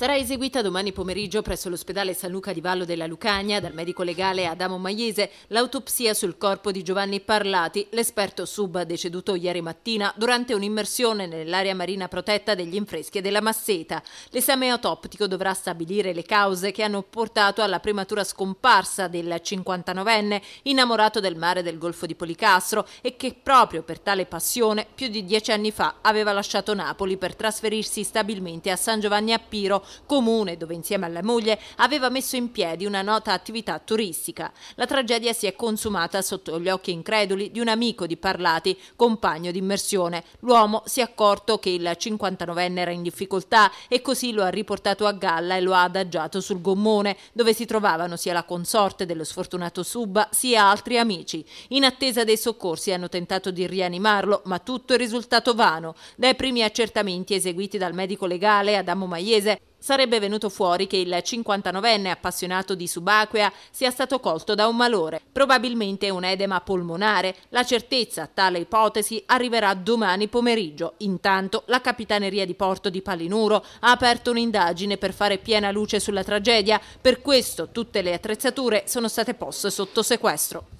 Sarà eseguita domani pomeriggio presso l'ospedale San Luca di Vallo della Lucania dal medico legale Adamo Maiese l'autopsia sul corpo di Giovanni Parlati, l'esperto sub deceduto ieri mattina durante un'immersione nell'area marina protetta degli infreschi e della Masseta. L'esame autoptico dovrà stabilire le cause che hanno portato alla prematura scomparsa del 59enne innamorato del mare del Golfo di Policastro e che proprio per tale passione più di dieci anni fa aveva lasciato Napoli per trasferirsi stabilmente a San Giovanni a Piro comune dove insieme alla moglie aveva messo in piedi una nota attività turistica. La tragedia si è consumata sotto gli occhi increduli di un amico di Parlati, compagno di immersione. L'uomo si è accorto che il 59enne era in difficoltà e così lo ha riportato a galla e lo ha adagiato sul gommone dove si trovavano sia la consorte dello sfortunato Suba sia altri amici. In attesa dei soccorsi hanno tentato di rianimarlo, ma tutto è risultato vano. Dai primi accertamenti eseguiti dal medico legale Adamo Maiese sarebbe venuto fuori che il 59enne appassionato di subacquea sia stato colto da un malore, probabilmente un edema polmonare. La certezza a tale ipotesi arriverà domani pomeriggio. Intanto la Capitaneria di Porto di Palinuro ha aperto un'indagine per fare piena luce sulla tragedia, per questo tutte le attrezzature sono state poste sotto sequestro.